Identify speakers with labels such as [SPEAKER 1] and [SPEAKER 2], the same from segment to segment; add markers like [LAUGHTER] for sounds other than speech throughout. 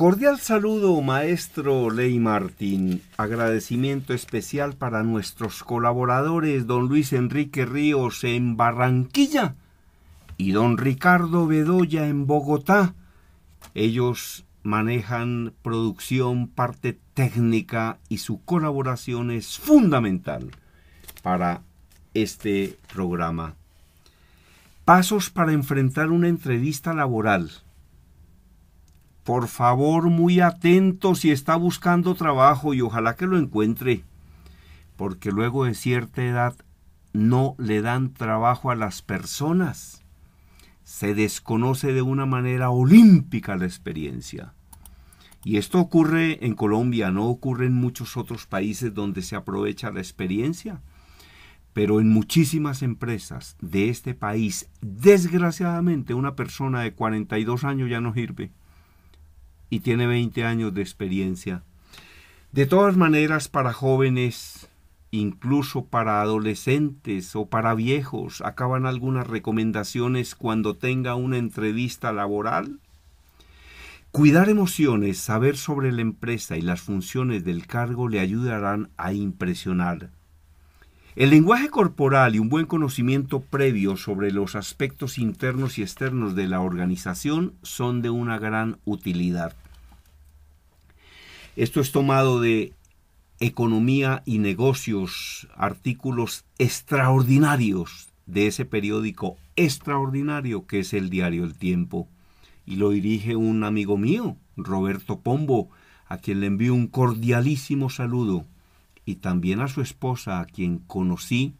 [SPEAKER 1] Cordial saludo, maestro Ley Martín. Agradecimiento especial para nuestros colaboradores, don Luis Enrique Ríos en Barranquilla y don Ricardo Bedoya en Bogotá. Ellos manejan producción, parte técnica y su colaboración es fundamental para este programa. Pasos para enfrentar una entrevista laboral por favor, muy atento si está buscando trabajo y ojalá que lo encuentre, porque luego de cierta edad no le dan trabajo a las personas. Se desconoce de una manera olímpica la experiencia. Y esto ocurre en Colombia, no ocurre en muchos otros países donde se aprovecha la experiencia, pero en muchísimas empresas de este país, desgraciadamente, una persona de 42 años ya no sirve y tiene 20 años de experiencia. De todas maneras, para jóvenes, incluso para adolescentes o para viejos, acaban algunas recomendaciones cuando tenga una entrevista laboral. Cuidar emociones, saber sobre la empresa y las funciones del cargo le ayudarán a impresionar. El lenguaje corporal y un buen conocimiento previo sobre los aspectos internos y externos de la organización son de una gran utilidad. Esto es tomado de Economía y Negocios, artículos extraordinarios de ese periódico extraordinario que es el diario El Tiempo. Y lo dirige un amigo mío, Roberto Pombo, a quien le envío un cordialísimo saludo, y también a su esposa, a quien conocí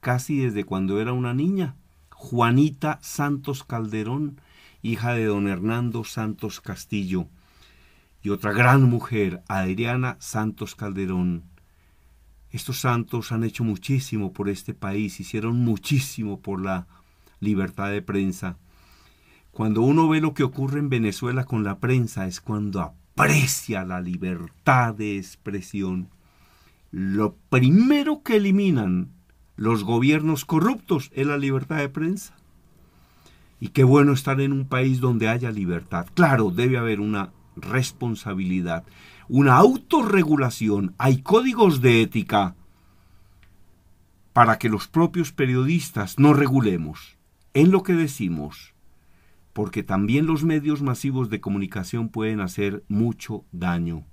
[SPEAKER 1] casi desde cuando era una niña, Juanita Santos Calderón, hija de don Hernando Santos Castillo, y otra gran mujer, Adriana Santos Calderón. Estos santos han hecho muchísimo por este país, hicieron muchísimo por la libertad de prensa. Cuando uno ve lo que ocurre en Venezuela con la prensa es cuando aprecia la libertad de expresión. Lo primero que eliminan los gobiernos corruptos es la libertad de prensa. Y qué bueno estar en un país donde haya libertad. Claro, debe haber una responsabilidad, una autorregulación, hay códigos de ética para que los propios periodistas no regulemos en lo que decimos, porque también los medios masivos de comunicación pueden hacer mucho daño.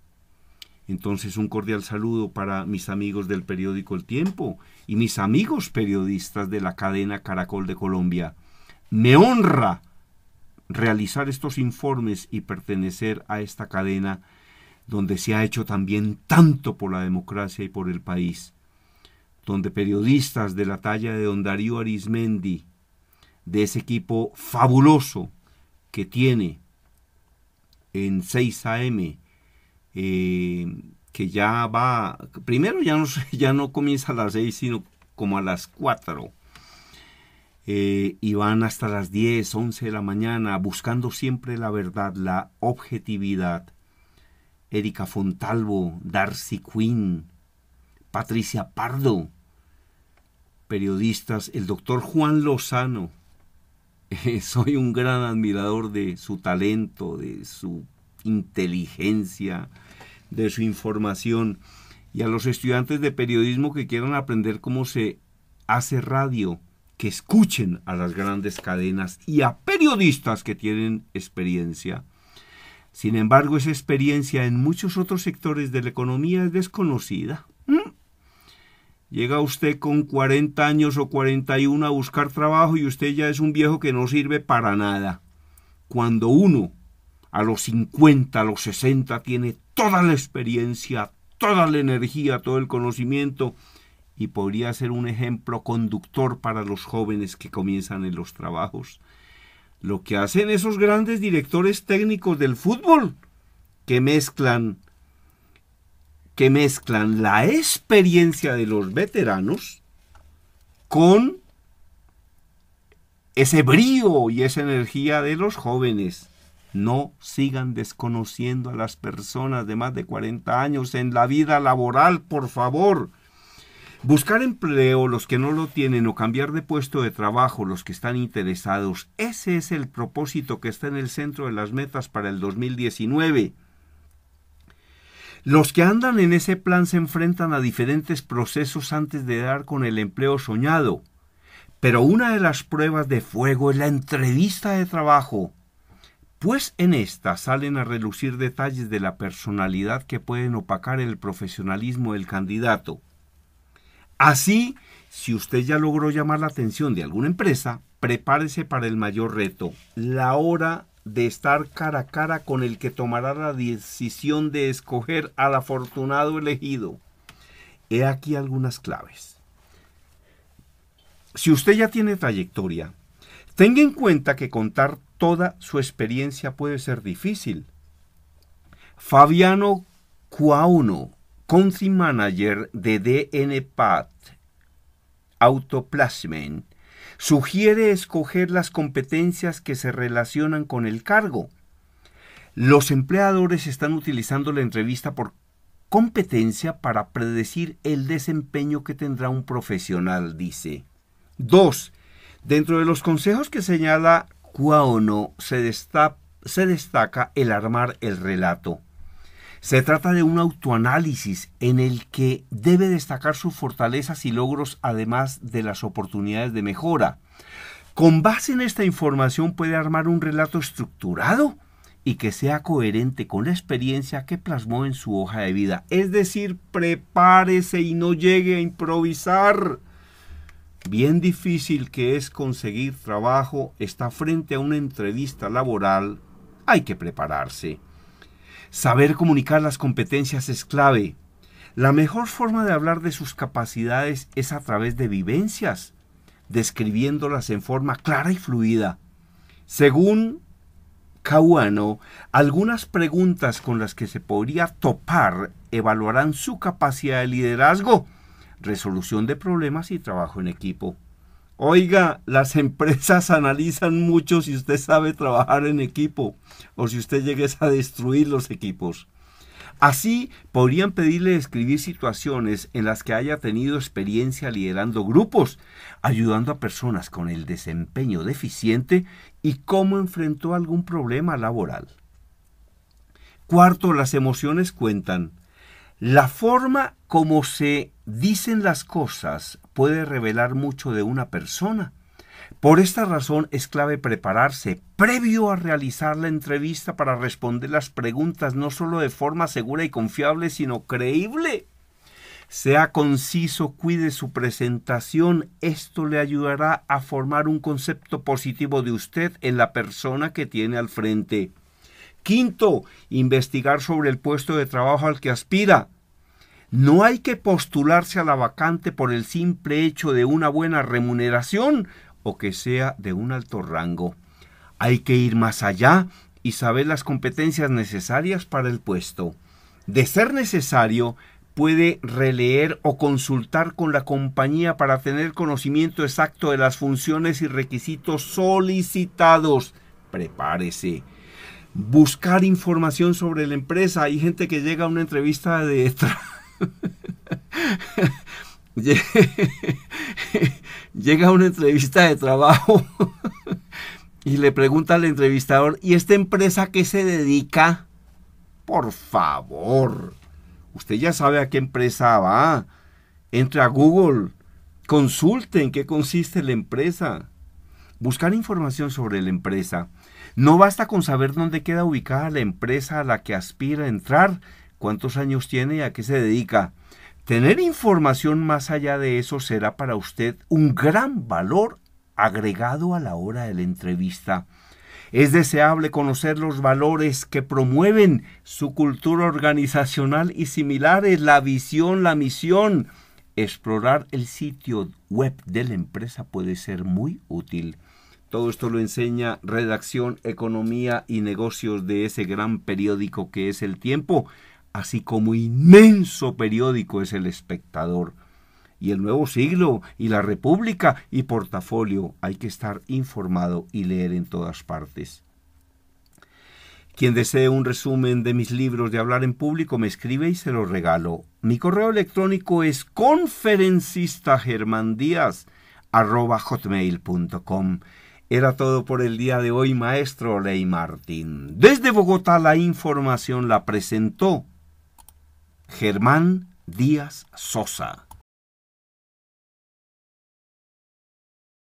[SPEAKER 1] Entonces un cordial saludo para mis amigos del periódico El Tiempo y mis amigos periodistas de la cadena Caracol de Colombia. Me honra realizar estos informes y pertenecer a esta cadena donde se ha hecho también tanto por la democracia y por el país, donde periodistas de la talla de don Darío Arismendi, de ese equipo fabuloso que tiene en 6 AM, eh, que ya va, primero ya no, ya no comienza a las 6, sino como a las 4 eh, y van hasta las 10, 11 de la mañana buscando siempre la verdad, la objetividad. Erika Fontalvo, Darcy Quinn, Patricia Pardo, periodistas, el doctor Juan Lozano. [LAUGHS] soy un gran admirador de su talento, de su inteligencia, de su información. Y a los estudiantes de periodismo que quieran aprender cómo se hace radio, que escuchen a las grandes cadenas y a periodistas que tienen experiencia. Sin embargo, esa experiencia en muchos otros sectores de la economía es desconocida. ¿Mm? Llega usted con 40 años o 41 a buscar trabajo y usted ya es un viejo que no sirve para nada. Cuando uno a los 50, a los 60 tiene toda la experiencia, toda la energía, todo el conocimiento, y podría ser un ejemplo conductor para los jóvenes que comienzan en los trabajos. Lo que hacen esos grandes directores técnicos del fútbol, que mezclan que mezclan la experiencia de los veteranos con ese brío y esa energía de los jóvenes. No sigan desconociendo a las personas de más de 40 años en la vida laboral, por favor. Buscar empleo los que no lo tienen o cambiar de puesto de trabajo los que están interesados, ese es el propósito que está en el centro de las metas para el 2019. Los que andan en ese plan se enfrentan a diferentes procesos antes de dar con el empleo soñado. Pero una de las pruebas de fuego es la entrevista de trabajo, pues en esta salen a relucir detalles de la personalidad que pueden opacar el profesionalismo del candidato. Así, si usted ya logró llamar la atención de alguna empresa, prepárese para el mayor reto, la hora de estar cara a cara con el que tomará la decisión de escoger al afortunado elegido. He aquí algunas claves. Si usted ya tiene trayectoria, tenga en cuenta que contar toda su experiencia puede ser difícil. Fabiano Cuauno, country manager de DNPAT, Autoplasmen, sugiere escoger las competencias que se relacionan con el cargo. Los empleadores están utilizando la entrevista por competencia para predecir el desempeño que tendrá un profesional, dice. 2. Dentro de los consejos que señala cuá se, se destaca el armar el relato. Se trata de un autoanálisis en el que debe destacar sus fortalezas y logros además de las oportunidades de mejora. Con base en esta información puede armar un relato estructurado y que sea coherente con la experiencia que plasmó en su hoja de vida. Es decir, prepárese y no llegue a improvisar. Bien difícil que es conseguir trabajo, está frente a una entrevista laboral, hay que prepararse. Saber comunicar las competencias es clave. La mejor forma de hablar de sus capacidades es a través de vivencias, describiéndolas en forma clara y fluida. Según Cauano, algunas preguntas con las que se podría topar evaluarán su capacidad de liderazgo, resolución de problemas y trabajo en equipo. Oiga, las empresas [LAUGHS] analizan mucho si usted sabe trabajar en equipo o si usted llegues a destruir los equipos. Así podrían pedirle escribir situaciones en las que haya tenido experiencia liderando grupos, ayudando a personas con el desempeño deficiente y cómo enfrentó algún problema laboral. Cuarto, las emociones cuentan. La forma como se dicen las cosas puede revelar mucho de una persona. Por esta razón es clave prepararse previo a realizar la entrevista para responder las preguntas no solo de forma segura y confiable, sino creíble. Sea conciso, cuide su presentación, esto le ayudará a formar un concepto positivo de usted en la persona que tiene al frente. Quinto, investigar sobre el puesto de trabajo al que aspira. No hay que postularse a la vacante por el simple hecho de una buena remuneración o que sea de un alto rango. Hay que ir más allá y saber las competencias necesarias para el puesto. De ser necesario, puede releer o consultar con la compañía para tener conocimiento exacto de las funciones y requisitos solicitados. Prepárese buscar información sobre la empresa. Hay gente que llega a una entrevista de... [LAUGHS] llega a una entrevista de trabajo [LAUGHS] y le pregunta al entrevistador, ¿y esta empresa qué se dedica? Por favor, usted ya sabe a qué empresa va. Entre a Google, consulte en qué consiste la empresa buscar información sobre la empresa. No basta con saber dónde queda ubicada la empresa a la que aspira a entrar, cuántos años tiene y a qué se dedica. Tener información más allá de eso será para usted un gran valor agregado a la hora de la entrevista. Es deseable conocer los valores que promueven su cultura organizacional y similares, la visión, la misión. Explorar el sitio web de la empresa puede ser muy útil. Todo esto lo enseña redacción, economía y negocios de ese gran periódico que es El Tiempo, así como inmenso periódico es El Espectador. Y el nuevo siglo, y la República, y portafolio. Hay que estar informado y leer en todas partes. Quien desee un resumen de mis libros de hablar en público me escribe y se lo regalo. Mi correo electrónico es conferencistagermandías.com. Era todo por el día de hoy, maestro Ley Martín. Desde Bogotá la información la presentó Germán Díaz Sosa.